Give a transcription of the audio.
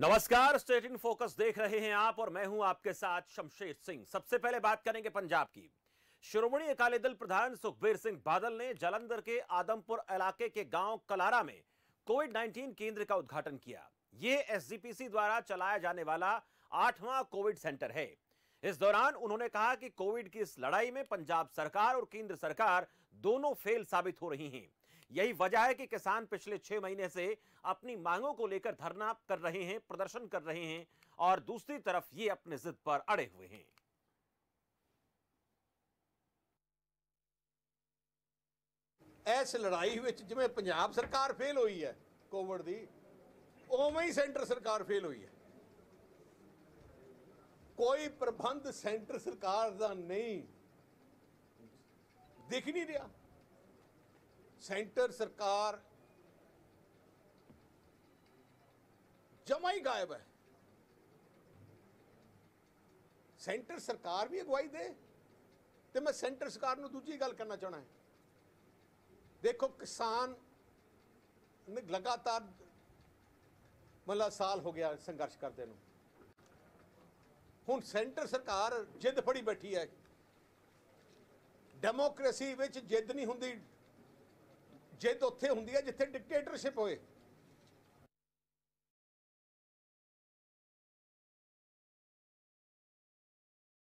नमस्कार state in focus देख रहे हैं आप और मैं हूं आपके साथ शमशेर सिंह सबसे पहले बात करेंगे पंजाब की श्रोमणी अकाली दल प्रधान सुखबीर सिंह बादल ने जलंधर के आदमपुर इलाके के गांव कलारा में कोविड 19 केंद्र का उद्घाटन किया ये एसजीपीसी द्वारा चलाया जाने वाला आठवां कोविड सेंटर है इस दौरान उन्होंने कहा कि कोविड की इस लड़ाई में पंजाब सरकार और केंद्र सरकार दोनों फेल साबित हो रही हैं यही वजह है कि किसान पिछले छह महीने से अपनी मांगों को लेकर धरना कर रहे हैं प्रदर्शन कर रहे हैं और दूसरी तरफ ये अपने जिद पर अड़े हुए हैं इस लड़ाई में जिम्मे सरकार फेल हुई है कोविड ਕੋਵਿਡ ਦੀ ਉਵੇਂ ਹੀ ਸੈਂਟਰ ਸਰਕਾਰ ਫੇਲ ਹੋਈ ਕੋਈ ਪ੍ਰਬੰਧ ਸੈਂਟਰ ਸਰਕਾਰ ਦਾ ਨਹੀਂ ਦਿਖ ਨਹੀਂ ਰਿਹਾ ਸੈਂਟਰ ਸਰਕਾਰ ਜਮਾ ਹੀ ਗਾਇਬ ਹੈ ਸੈਂਟਰ ਸਰਕਾਰ ਵੀ ਅਗਵਾਈ ਦੇ ਤੇ ਮੈਂ ਸੈਂਟਰ ਸਰਕਾਰ ਨੂੰ ਦੂਜੀ ਗੱਲ ਕਰਨਾ ਚਾਹਣਾ ਹੈ ਦੇਖੋ ਕਿਸਾਨ ਲਗਾਤਾਰ ਮਤਲਬ ਸਾਲ ਹੋ ਗਿਆ ਸੰਘਰਸ਼ ਕਰਦੇ ਨੂੰ ਹੁਣ ਸੈਂਟਰ ਸਰਕਾਰ ਜਿੱਦ ਫੜੀ ਬੈਠੀ ਹੈ ਡੈਮੋਕ੍ਰੇਸੀ ਵਿੱਚ ਜਿੱਦ ਨਹੀਂ ਹੁੰਦੀ ਜਿੱਦ ਉੱਥੇ ਹੁੰਦੀ ਹੈ ਜਿੱਥੇ ਡਿਕਟੇਟਰਸ਼ਿਪ ਹੋਏ